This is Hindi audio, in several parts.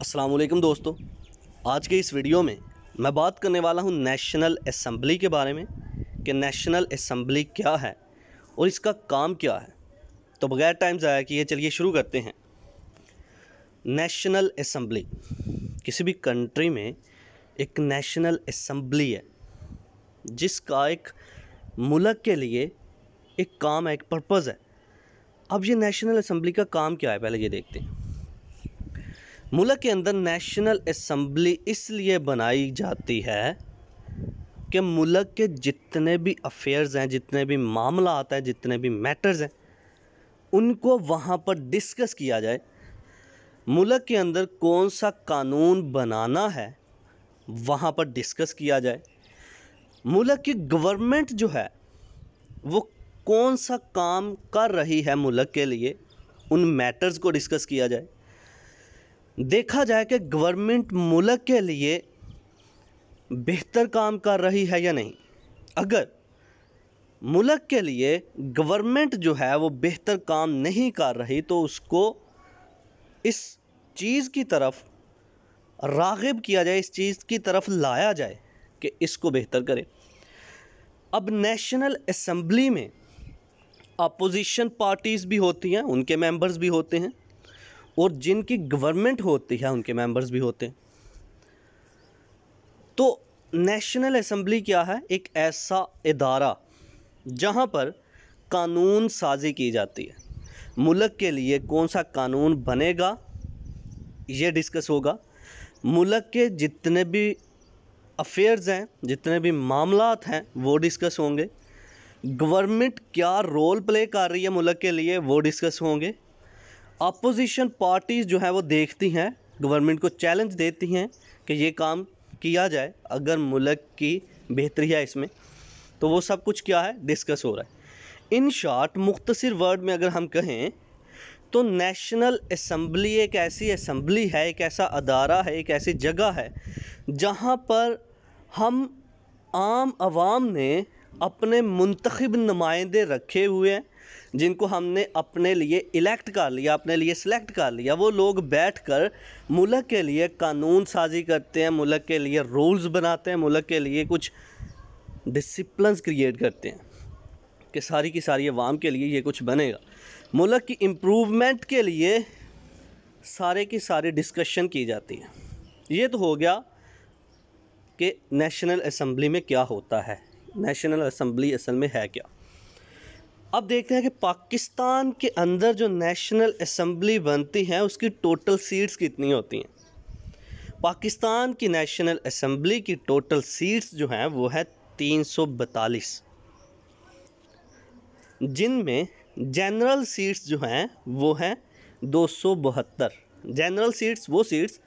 असलम दोस्तों आज के इस वीडियो में मैं बात करने वाला हूँ नेशनल असम्बली के बारे में कि नेशनल असम्बली क्या है और इसका काम क्या है तो बगैर टाइम ज़ाया ये चलिए शुरू करते हैं नेशनल असम्बली किसी भी कंट्री में एक नेशनल असम्बली है जिसका एक मुल्क के लिए एक काम है एक पर्पज़ है अब ये नेशनल असम्बली का काम क्या है पहले ये देखते हैं मुल्क के अंदर नेशनल असम्बली इसलिए बनाई जाती है कि मुल्क के जितने भी अफेयर्स हैं जितने भी मामला आता है जितने भी मैटर्स हैं उनको वहाँ पर डिस्कस किया जाए मुल्क के अंदर कौन सा कानून बनाना है वहाँ पर डिस्कस किया जाए मुल्क की गवर्नमेंट जो है वो कौन सा काम कर रही है मुल्क के लिए उन मैटर्स को डिस्कस किया जाए देखा जाए कि गवर्नमेंट मुल्क के लिए बेहतर काम कर रही है या नहीं अगर मुल्क के लिए गवर्नमेंट जो है वो बेहतर काम नहीं कर रही तो उसको इस चीज़ की तरफ रागब किया जाए इस चीज़ की तरफ लाया जाए कि इसको बेहतर करें अब नेशनल असम्बली में अपोजिशन पार्टीज़ भी होती हैं उनके मेंबर्स भी होते हैं और जिनकी गवर्नमेंट होती है उनके मेंबर्स भी होते हैं तो नेशनल असम्बली क्या है एक ऐसा इदारा जहाँ पर कानून साजी की जाती है मुल्क के लिए कौन सा कानून बनेगा ये डिस्कस होगा मुल्क के जितने भी अफेयर्स हैं जितने भी मामलात हैं वो डिस्कस होंगे गवर्नमेंट क्या रोल प्ले कर रही है मुल्क के लिए वो डिस्कस होंगे अपोजिशन पार्टीज़ जो हैं वो देखती हैं गवर्नमेंट को चैलेंज देती हैं कि ये काम किया जाए अगर मुल्क की बेहतरी है इसमें तो वो सब कुछ क्या है डिस्कस हो रहा है इन शॉर्ट मुख्तर वर्ड में अगर हम कहें तो नेशनल असम्बली एक ऐसी असम्बली है एक ऐसा अदारा है एक ऐसी जगह है जहाँ पर हम आम आवाम ने अपने मुंतखब नुमाइंदे रखे हुए हैं जिनको हमने अपने लिए इलेक्ट कर लिया अपने लिए सिलेक्ट कर लिया वो लोग बैठकर मुल्क के लिए कानून साजी करते हैं मुल्क के लिए रूल्स बनाते हैं मुल्क के लिए कुछ डिसिप्लिन क्रिएट करते हैं कि सारी की सारी आवाम के लिए ये कुछ बनेगा मुल्क की इम्प्रूवमेंट के लिए सारे की सारी डिस्कशन की जाती है ये तो हो गया कि नेशनल असम्बली में क्या होता है नेशनल असम्बली असल में है क्या अब देखते हैं कि पाकिस्तान के अंदर जो नेशनल असम्बली बनती है उसकी टोटल सीट्स कितनी होती हैं पाकिस्तान की नेशनल असम्बली की टोटल सीट्स जो हैं वो है तीन सौ बतालीस जिनमें जनरल सीट्स जो हैं वो हैं दो सौ बहत्तर जनरल सीट्स वो सीट्स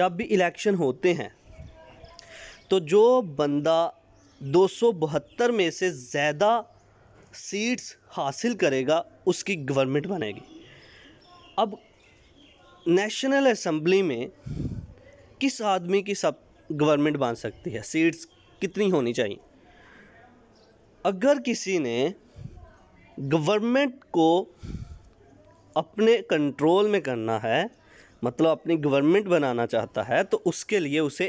जब भी इलेक्शन होते हैं तो जो बंदा दो सौ बहत्तर में से ज़्यादा सीट्स हासिल करेगा उसकी गवर्नमेंट बनेगी अब नेशनल असम्बली में किस आदमी की सब गवर्नमेंट बन सकती है सीट्स कितनी होनी चाहिए अगर किसी ने गवर्नमेंट को अपने कंट्रोल में करना है मतलब अपनी गवर्नमेंट बनाना चाहता है तो उसके लिए उसे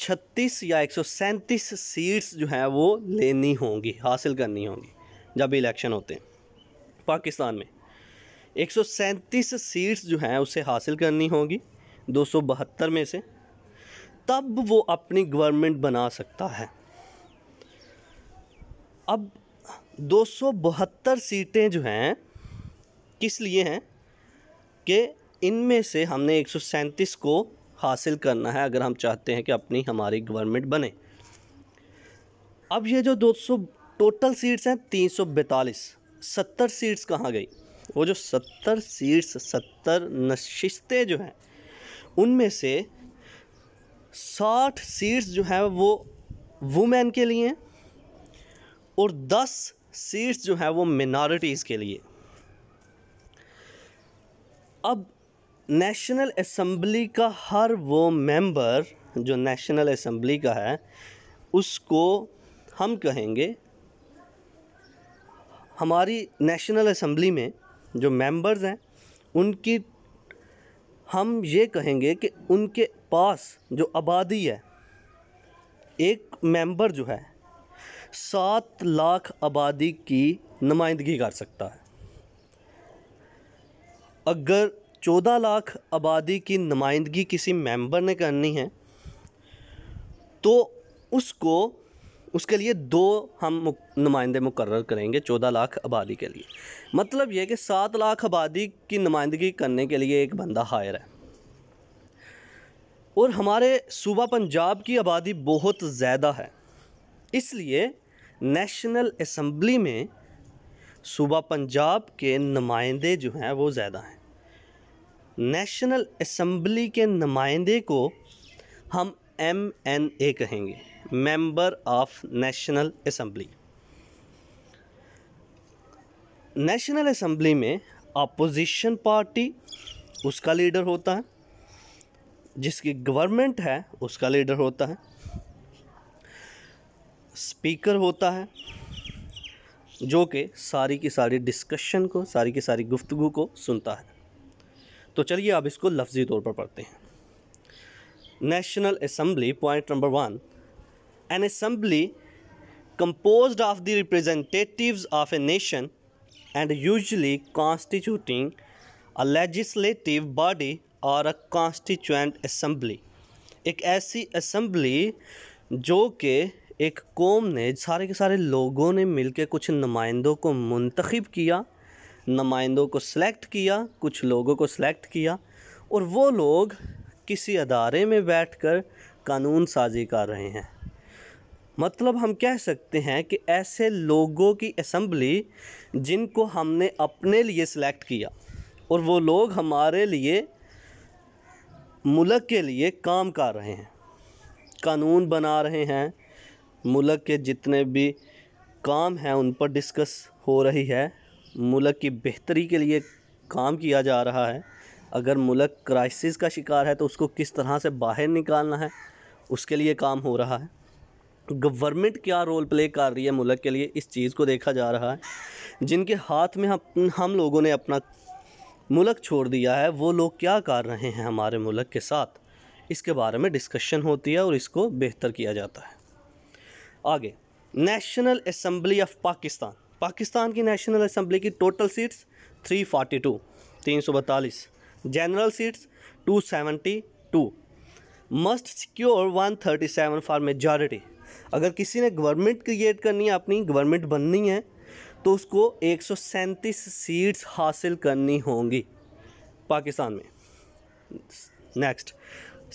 छत्तीस या एक सीट्स जो हैं वो लेनी होंगी हासिल करनी होंगी जब इलेक्शन होते हैं पाकिस्तान में एक सीट्स जो हैं उसे हासिल करनी होगी दो में से तब वो अपनी गवर्नमेंट बना सकता है अब दो सीटें जो हैं किस लिए हैं कि इनमें से हमने एक को हासिल करना है अगर हम चाहते हैं कि अपनी हमारी गवर्नमेंट बने अब ये जो 200 टोटल सीट्स हैं तीन सौ बैतालीस सत्तर सीट्स कहाँ गई वो जो सत्तर सीट्स सत्तर नशिस्तें जो हैं उनमें से साठ सीट्स जो हैं वो वुमेन के लिए और दस सीट्स जो हैं वो मिनारिटीज़ के लिए अब नेशनल असम्बली का हर वो मेंबर जो नेशनल असम्बली का है उसको हम कहेंगे हमारी नेशनल असम्बली में जो मेंबर्स हैं उनकी हम ये कहेंगे कि उनके पास जो आबादी है एक मेंबर जो है सात लाख आबादी की नुमाइंदगी कर सकता है अगर चौदह लाख आबादी की नुमाइंदगी किसी मेंबर ने करनी है तो उसको उसके लिए दो हम नुमाइंदे मुकर करेंगे चौदह लाख आबादी के लिए मतलब यह कि सात लाख आबादी की नुमाइंदगी करने के लिए एक बंदा हायर है और हमारे सूबा पंजाब की आबादी बहुत ज़्यादा है इसलिए नेशनल असम्बली में सूबा पंजाब के नुमाइंदे जो हैं वो ज़्यादा हैं नेशनल असम्बली के नुमाइंदे को हम एम एन ए कहेंगे member of national assembly national assembly में अपोजिशन पार्टी उसका लीडर होता है जिसकी गवर्नमेंट है उसका लीडर होता है स्पीकर होता है जो कि सारी की सारी डिस्कशन को सारी की सारी गुफ्तु को सुनता है तो चलिए अब इसको लफ्जी तौर पर पढ़ते हैं national assembly point number one an assembly compose of the representative of a nation and usually constituting a legislative body और अ कॉन्स्टिट्यूंट असम्बली एक ऐसी असम्बली जो कि एक कौम ने सारे के सारे लोगों ने मिल के कुछ नुमाइंदों को मंतखब किया नुमाइंदों को सिलेक्ट किया कुछ लोगों को सिलेक्ट किया और वो लोग किसी अदारे में बैठकर कानून साजी कर रहे हैं मतलब हम कह सकते हैं कि ऐसे लोगों की असम्बली जिनको हमने अपने लिए सिलेक्ट किया और वो लोग हमारे लिए मुलक के लिए काम कर रहे हैं कानून बना रहे हैं मुलक के जितने भी काम हैं उन पर डिस्कस हो रही है मुल्क की बेहतरी के लिए काम किया जा रहा है अगर मुल्क क्राइसिस का शिकार है तो उसको किस तरह से बाहर निकालना है उसके लिए काम हो रहा है गवर्नमेंट क्या रोल प्ले कर रही है मुल्क के लिए इस चीज़ को देखा जा रहा है जिनके हाथ में हम हम लोगों ने अपना मुल्क छोड़ दिया है वो लोग क्या कर रहे हैं हमारे मुल्क के साथ इसके बारे में डिस्कशन होती है और इसको बेहतर किया जाता है आगे national assembly of Pakistan Pakistan की नेशनल असम्बली की टोटल सीट्स 342 बतालीस general seats two seventy two must secure one thirty seven for majority अगर किसी ने गवर्नमेंट क्रिएट करनी है अपनी गवर्नमेंट बननी है तो उसको एक सौ सैंतीस सीट्स हासिल करनी होंगी पाकिस्तान में next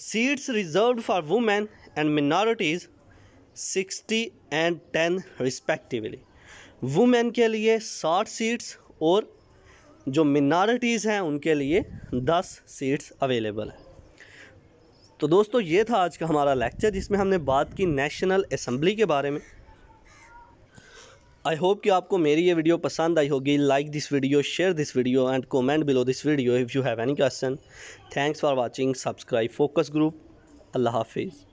seats reserve for women and minorities sixty and ten respectively women के लिए साठ सीट्स और जो मिनारिटीज़ हैं उनके लिए दस सीट्स अवेलेबल हैं तो दोस्तों ये था आज का हमारा लेक्चर जिसमें हमने बात की नेशनल असम्बली के बारे में आई होप कि आपको मेरी ये वीडियो पसंद आई होगी like this video share this video and comment below this video if you have any question thanks for watching subscribe focus group अल्लाह हाफिज़